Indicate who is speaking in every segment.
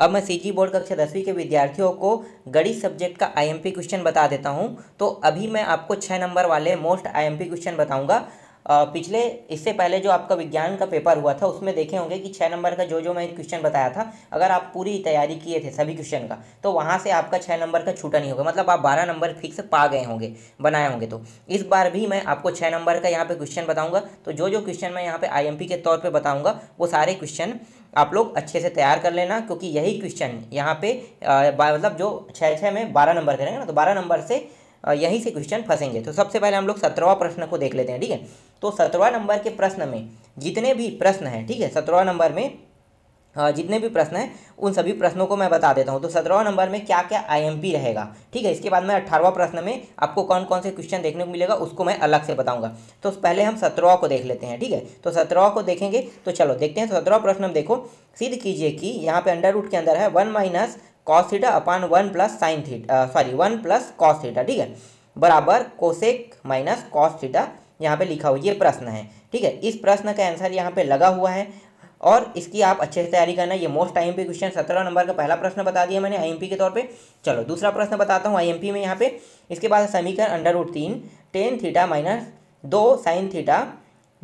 Speaker 1: अब मैं CG board कक्षा दसवीं के विद्यार्थियों को गणित सब्जेक्ट का आईएमपी क्वेश्चन बता देता हूँ तो अभी मैं आपको छः नंबर वाले मोस्ट आईएमपी क्वेश्चन बताऊँगा पिछले इससे पहले जो आपका विज्ञान का पेपर हुआ था उसमें देखे होंगे कि छः नंबर का जो जो मैं क्वेश्चन बताया था अगर आप पूरी तैयारी किए थे सभी क्वेश्चन का तो वहाँ से आपका छः नंबर का छूटा नहीं होगा मतलब आप बारह नंबर फिक्स पा गए होंगे बनाए होंगे तो इस बार भी मैं आपको छः नंबर का यहाँ पर क्वेश्चन बताऊँगा तो जो जो क्वेश्चन मैं यहाँ पर आई के तौर पर बताऊँगा वो सारे क्वेश्चन आप लोग अच्छे से तैयार कर लेना क्योंकि यही क्वेश्चन यहाँ पे मतलब जो छः छः में बारह नंबर करेंगे ना तो बारह नंबर से यहीं से क्वेश्चन फंसेंगे तो सबसे पहले हम लोग सत्रहवा प्रश्न को देख लेते हैं ठीक है तो सत्रहवा नंबर के प्रश्न में जितने भी प्रश्न हैं ठीक है सत्रहवा नंबर में जितने भी प्रश्न हैं उन सभी प्रश्नों को मैं बता देता हूँ तो सत्रहवा नंबर में क्या क्या आईएमपी रहेगा ठीक है इसके बाद में अट्ठारहवा प्रश्न में आपको कौन कौन से क्वेश्चन देखने को मिलेगा उसको मैं अलग से बताऊंगा तो पहले हम सत्रहवा को देख लेते हैं ठीक है तो सत्रहवा को देखेंगे तो चलो देखते हैं सत्रहवा प्रश्न हम देखो सिद्ध कीजिए कि यहाँ पे अंडर रूट के अंदर है one minus cos theta upon one plus sin theta sorry one plus cos theta ठीक है बराबर कोसेक माइनस कॉस थीटा यहाँ पे लिखा हुआ ये प्रश्न है ठीक है इस प्रश्न का आंसर यहाँ पे लगा हुआ है और इसकी आप अच्छे से तैयारी करना ये मोस्ट आईएमपी क्वेश्चन सत्रह नंबर का पहला प्रश्न बता दिया मैंने आईएमपी के तौर पे चलो दूसरा प्रश्न बताता हूँ आईएमपी में यहाँ पे इसके बाद समीकरण अंडर रूट तीन टेन थीटा माइनस दो साइन थीटा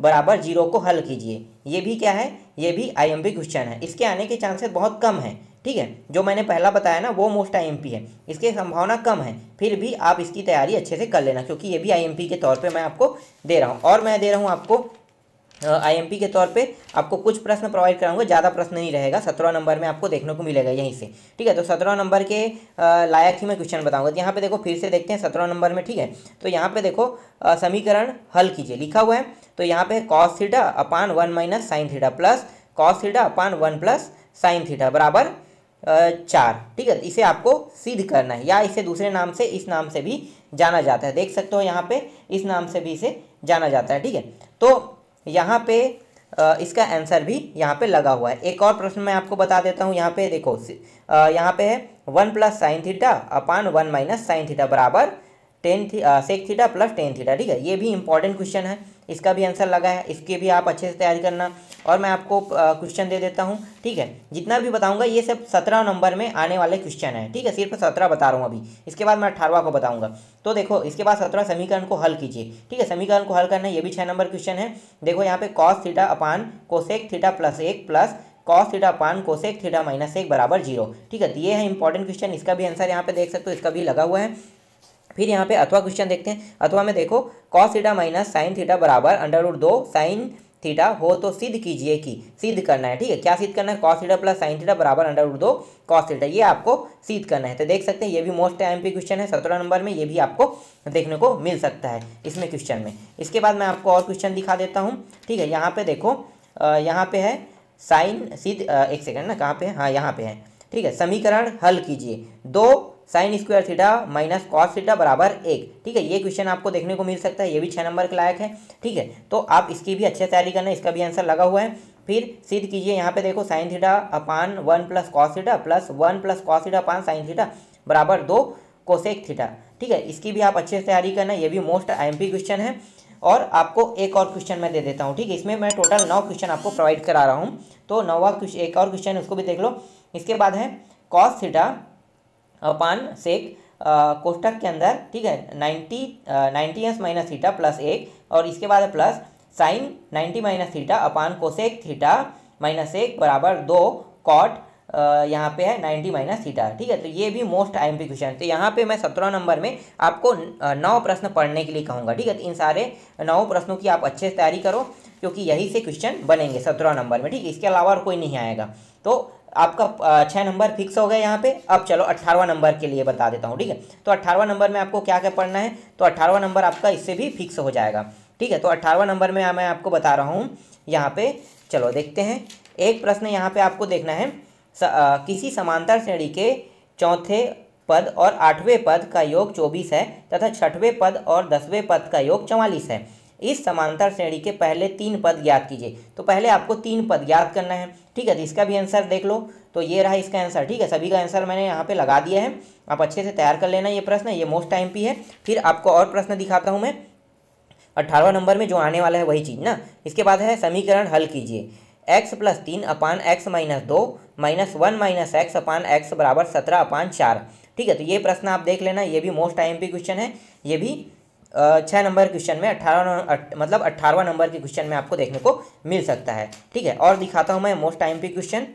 Speaker 1: बराबर जीरो को हल कीजिए ये भी क्या है ये भी पी क्वेश्चन है इसके आने के चांसेस बहुत कम है ठीक है जो मैंने पहला बताया ना वो मोस्ट पी है इसके संभावना कम है फिर भी आप इसकी तैयारी अच्छे से कर लेना क्योंकि ये भी पी के तौर पे मैं आपको दे रहा हूँ और मैं दे रहा हूँ आपको आईएमपी के तौर पे आपको कुछ प्रश्न प्रोवाइड कराऊंगा ज़्यादा प्रश्न नहीं रहेगा सत्रह नंबर में आपको देखने को मिलेगा यहीं से ठीक है तो सत्रह नंबर के लायक ही मैं क्वेश्चन बताऊंगा तो यहाँ पे देखो फिर से देखते हैं सत्रह नंबर में ठीक है तो यहाँ पे देखो समीकरण हल कीजिए लिखा हुआ है तो यहाँ पे cos theta upon one minus sin theta plus cos theta upon one plus sin theta बराबर चार ठीक है इसे आपको सिद्ध करना है या इसे दूसरे नाम से इस नाम से भी जाना जाता है देख सकते हो यहाँ पे इस नाम से भी इसे जाना जाता है ठीक है तो यहाँ पे इसका आंसर भी यहाँ पे लगा हुआ है एक और प्रश्न मैं आपको बता देता हूँ यहाँ पे देखो यहाँ पे है one plus sin theta upon one minus sin theta बराबर टेन थी sec theta plus tan theta ठीक है ये भी इंपॉर्टेंट क्वेश्चन है इसका भी आंसर लगा है इसके भी आप अच्छे से तैयारी करना और मैं आपको क्वेश्चन uh, दे देता हूँ ठीक है जितना भी बताऊँगा ये सब सत्रह नंबर में आने वाले क्वेश्चन है ठीक है सिर्फ सत्रह बता रहा हूँ अभी इसके बाद मैं अठारवा को बताऊँगा तो देखो इसके बाद सत्रह समीकरण को हल कीजिए ठीक है समीकरण को हल करना ये भी छः नंबर क्वेश्चन है देखो यहाँ पे cos theta upon cosec theta plus एक प्लस cos theta upon cosec theta minus एक बराबर जीरो ठीक है तो ये है इंपॉर्टेंट क्वेश्चन इसका भी आंसर यहाँ पे देख सकते हो इसका भी लगा हुआ है फिर यहाँ पे अथवा क्वेश्चन देखते हैं अथवा में देखो cos theta minus sin theta बराबर अंडर रूट दो साइन थीटा हो तो सिद्ध कीजिए कि सिद्ध करना है ठीक है क्या सिद्ध करना है cos theta plus sin theta बराबर अंडर रूट दो कॉस थीटा ये आपको सिद्ध करना है तो देख सकते हैं ये भी मोस्ट एम पी क्वेश्चन है सत्रह नंबर में ये भी आपको देखने को मिल सकता है इसमें क्वेश्चन में इसके बाद मैं आपको और क्वेश्चन दिखा देता हूँ ठीक है यहाँ पे देखो यहाँ पे है साइन सिद्ध एक सेकेंड ना कहाँ पे है हाँ यहाँ पे है ठीक है समीकरण हल कीजिए दो sin square theta minus cos theta बराबर एक ठीक है ये क्वेश्चन आपको देखने को मिल सकता है ये भी छः नंबर के लायक है ठीक है तो आप इसकी भी अच्छे तैयारी करना इसका भी आंसर लगा हुआ है फिर सिद्ध कीजिए यहाँ पे देखो sin theta upon one plus cos theta plus one plus cos theta upon sin theta बराबर दो कोसेक थीटा ठीक है इसकी भी आप अच्छे से तैयारी करना ये भी मोस्ट पी क्वेश्चन है और आपको एक और क्वेश्चन मैं दे देता हूँ ठीक है इसमें मैं टोटल नौ क्वेश्चन आपको प्रोवाइड करा रहा हूँ तो नौवा एक और क्वेश्चन उसको भी देख लो इसके बाद है कॉस थीटा अपान सेक कोष्टक के अंदर ठीक है नाइन्टी नाइन्टी एस माइनस थीटा प्लस एक और इसके बाद plus sin ninety minus theta upon cosec theta minus एक बराबर दो कॉट uh, यहाँ पे है नाइन्टी माइनस थीटा ठीक है तो ये भी most I M P question तो यहाँ पे मैं सत्रह नंबर में आपको uh, नौ प्रश्न पढ़ने के लिए कहूँगा ठीक है तो इन सारे नौ प्रश्नों की आप अच्छे से तैयारी करो क्योंकि यही से क्वेश्चन बनेंगे सत्रह नंबर में ठीक है इसके अलावा और कोई नहीं आएगा तो आपका छः नंबर फिक्स हो गया यहाँ पे अब चलो अट्ठारहवा नंबर के लिए बता देता हूँ ठीक है तो अट्ठारहवा नंबर में आपको क्या क्या पढ़ना है तो अट्ठारहवा नंबर आपका इससे भी फिक्स हो जाएगा ठीक है तो अट्ठारहवा नंबर में मैं आपको बता रहा हूँ यहाँ पे चलो देखते हैं एक प्रश्न यहाँ पे आपको देखना है स, आ, किसी समांतर श्रेणी के चौथे पद और आठवें पद का योग चौबीस है तथा छठवें पद और दसवें पद का योग चौवालीस है इस समांतर श्रेणी के पहले तीन पद ज्ञात कीजिए तो पहले आपको तीन पद ज्ञात करना है ठीक है तो इसका भी आंसर देख लो तो ये रहा इसका आंसर ठीक है सभी का आंसर मैंने यहाँ पे लगा दिया है आप अच्छे से तैयार कर लेना ये प्रश्न ये मोस्ट टाइम पी है फिर आपको और प्रश्न दिखाता हूँ मैं अठारवा नंबर में जो आने वाला है वही चीज़ ना इसके बाद है समीकरण हल कीजिए एक्स प्लस तीन अपान एक्स माइनस दो minus one minus x upon x बराबर सत्रह अपान चार ठीक है तो ये प्रश्न आप देख लेना ये भी मोस्ट एम पी क्वेश्चन है ये भी छः नंबर क्वेश्चन में अट्ठारह अट, मतलब अट्ठारहवा नंबर के क्वेश्चन में आपको देखने को मिल सकता है ठीक है और दिखाता हूँ मैं मोस्ट टाइम पे क्वेश्चन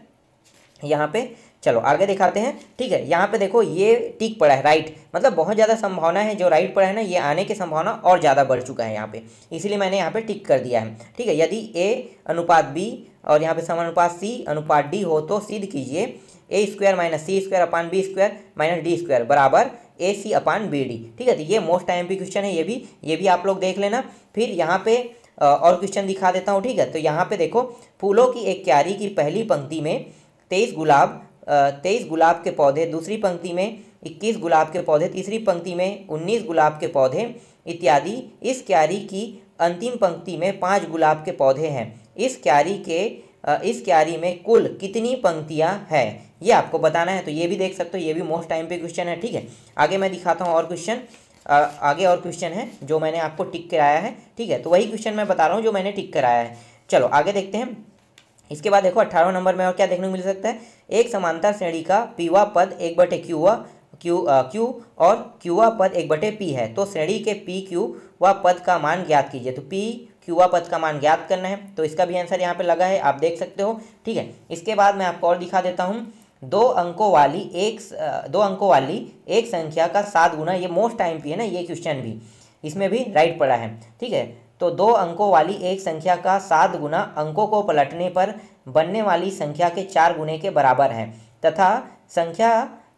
Speaker 1: यहाँ पे चलो आगे दिखाते हैं ठीक है यहाँ पे देखो ये टिक पड़ा है राइट मतलब बहुत ज़्यादा संभावना है जो राइट पड़ा है ना ये आने की संभावना और ज़्यादा बढ़ चुका है यहाँ पे इसलिए मैंने यहाँ पे टिक कर दिया है ठीक है यदि ए अनुपात बी और यहाँ पे अनुपात सी अनुपात डी हो तो सिद्ध कीजिए A square minus C square upon B square minus D square बराबर A C upon B D ठीक है तो ये मोस्ट आई क्वेश्चन है ये भी ये भी आप लोग देख लेना फिर यहाँ पे और क्वेश्चन दिखा देता हूँ ठीक है तो यहाँ पे देखो फूलों की एक क्यारी की पहली पंक्ति में तेईस गुलाब तेईस गुलाब के पौधे दूसरी पंक्ति में इक्कीस गुलाब के पौधे तीसरी पंक्ति में उन्नीस गुलाब के पौधे इत्यादि इस क्यारी की अंतिम पंक्ति में पाँच गुलाब के पौधे हैं इस क्यारी के इस क्यारी में कुल कितनी पंक्तियाँ हैं ये आपको बताना है तो ये भी देख सकते हो ये भी मोस्ट टाइम पे क्वेश्चन है ठीक है आगे मैं दिखाता हूँ और क्वेश्चन आगे और क्वेश्चन है जो मैंने आपको टिक कराया है ठीक है तो वही क्वेश्चन मैं बता रहा हूँ जो मैंने टिक कराया है चलो आगे देखते हैं इसके बाद देखो अट्ठारह नंबर में और क्या देखने को मिल सकता है एक समांतर श्रेणी का पीवा पद एक बटे क्यूवा क्यू क्यू और क्यूवा पद एक बटे पी है तो श्रेणी के पी क्यू व पद का मान ज्ञात कीजिए तो पी क्यूवा पद का मान ज्ञात करना है तो इसका भी आंसर यहाँ पे लगा है आप देख सकते हो ठीक है इसके बाद मैं आपको और दिखा देता हूँ दो अंकों वाली एक दो अंकों वाली एक संख्या का सात गुना ये मोस्ट टाइम भी है ना ये क्वेश्चन भी इसमें भी राइट पड़ा है ठीक है तो दो अंकों वाली एक संख्या का सात गुना अंकों को पलटने पर बनने वाली संख्या के चार गुने के बराबर है तथा संख्या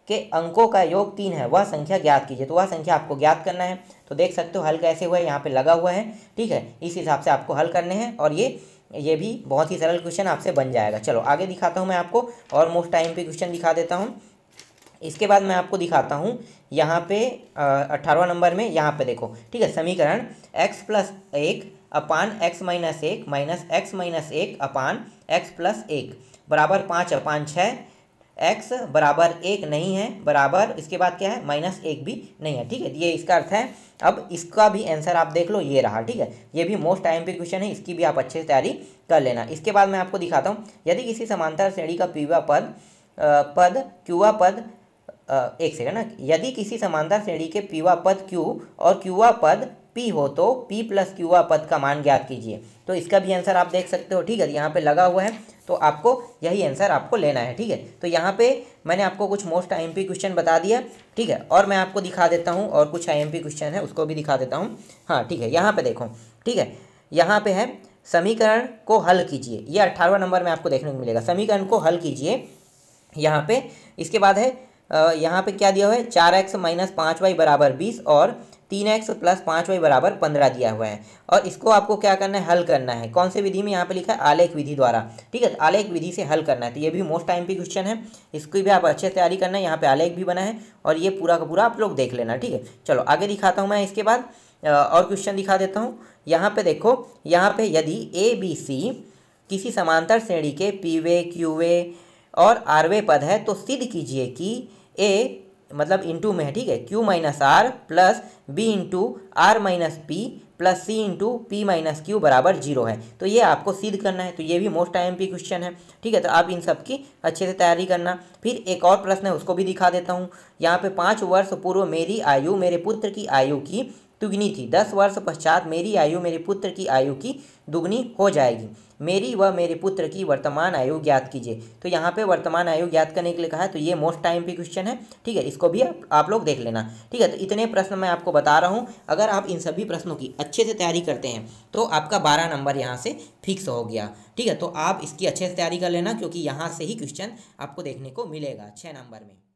Speaker 1: के अंकों का योग तीन है वह संख्या ज्ञात कीजिए तो वह संख्या आपको ज्ञात करना है तो देख सकते हो हल कैसे हुआ है यहाँ पे लगा हुआ है ठीक है इस हिसाब से आपको हल करने हैं और ये ये भी बहुत ही सरल क्वेश्चन आपसे बन जाएगा चलो आगे दिखाता हूँ मैं आपको और मोस्ट टाइम पे क्वेश्चन दिखा देता हूँ इसके बाद मैं आपको दिखाता हूँ यहाँ पे अट्ठारवा नंबर में यहाँ पे देखो ठीक है समीकरण एक्स प्लस एक अपान एक्स माइनस एक माइनस एक्स माइनस एक अपान एक्स प्लस एक बराबर पाँच अपान छः एक्स बराबर एक नहीं है बराबर इसके बाद क्या है माइनस एक भी नहीं है ठीक है ये इसका अर्थ है अब इसका भी आंसर आप देख लो ये रहा ठीक है ये भी मोस्ट टाइम पे क्वेश्चन है इसकी भी आप अच्छे से तैयारी कर लेना इसके बाद मैं आपको दिखाता हूँ यदि किसी समांतर श्रेणी का पीवा पद पद क्यूवा पद एक सेकेंड ना यदि किसी समांतर श्रेणी के पीवा पद क्यू और क्यूवा पद पी हो तो पी प्लस क्यूआ पद का मान ज्ञात कीजिए तो इसका भी आंसर आप देख सकते हो ठीक है यहाँ पे लगा हुआ है तो आपको यही आंसर आपको लेना है ठीक है तो यहाँ पे मैंने आपको कुछ मोस्ट आईएमपी क्वेश्चन बता दिया ठीक है और मैं आपको दिखा देता हूँ और कुछ आईएमपी क्वेश्चन है उसको भी दिखा देता हूँ हाँ ठीक है यहाँ पे देखो ठीक है यहाँ पे है समीकरण को हल कीजिए ये अट्ठारहवा नंबर में आपको देखने को मिलेगा समीकरण को हल कीजिए यहाँ पे इसके बाद है यहाँ पे क्या दिया हुआ है चार एक्स माइनस पाँच वाई बराबर बीस और तीन एक्स प्लस पाँच वाई बराबर पंद्रह दिया हुआ है और इसको आपको क्या करना है हल करना है कौन से विधि में यहाँ पे लिखा है आलेख विधि द्वारा ठीक है आलेख विधि से हल करना है तो ये भी मोस्ट टाइम पे क्वेश्चन है इसकी भी आप अच्छे से तैयारी करना है यहाँ पे आलेख भी बना है और ये पूरा का पूरा आप लोग देख लेना ठीक है चलो आगे दिखाता हूँ मैं इसके बाद और क्वेश्चन दिखा देता हूँ यहाँ पर देखो यहाँ पर यदि ए बी सी किसी समांतर श्रेणी के पी वे क्यू वे और आरवे पद है तो सिद्ध कीजिए कि ए मतलब इंटू में है ठीक है Q minus R plus B into R minus P plus C into P minus Q बराबर जीरो है तो ये आपको सिद्ध करना है तो ये भी most I M P question है ठीक है तो आप इन सब की अच्छे से तैयारी करना फिर एक और प्रश्न है उसको भी दिखा देता हूँ यहाँ पे पाँच वर्ष पूर्व मेरी आयु मेरे पुत्र की आयु की दुगनी थी दस वर्ष पश्चात मेरी आयु मेरे पुत्र की आयु की दुगनी हो जाएगी मेरी व मेरे पुत्र की वर्तमान आयु ज्ञात कीजिए तो यहाँ पे वर्तमान आयु ज्ञात करने के लिए कहा है तो ये मोस्ट टाइम पे क्वेश्चन है ठीक है इसको भी आप, आप लोग देख लेना ठीक है तो इतने प्रश्न मैं आपको बता रहा हूँ अगर आप इन सभी प्रश्नों की अच्छे से तैयारी करते हैं तो आपका बारह नंबर यहाँ से फिक्स हो गया ठीक है तो आप इसकी अच्छे से तैयारी कर लेना क्योंकि यहाँ से ही क्वेश्चन आपको देखने को मिलेगा छः नंबर में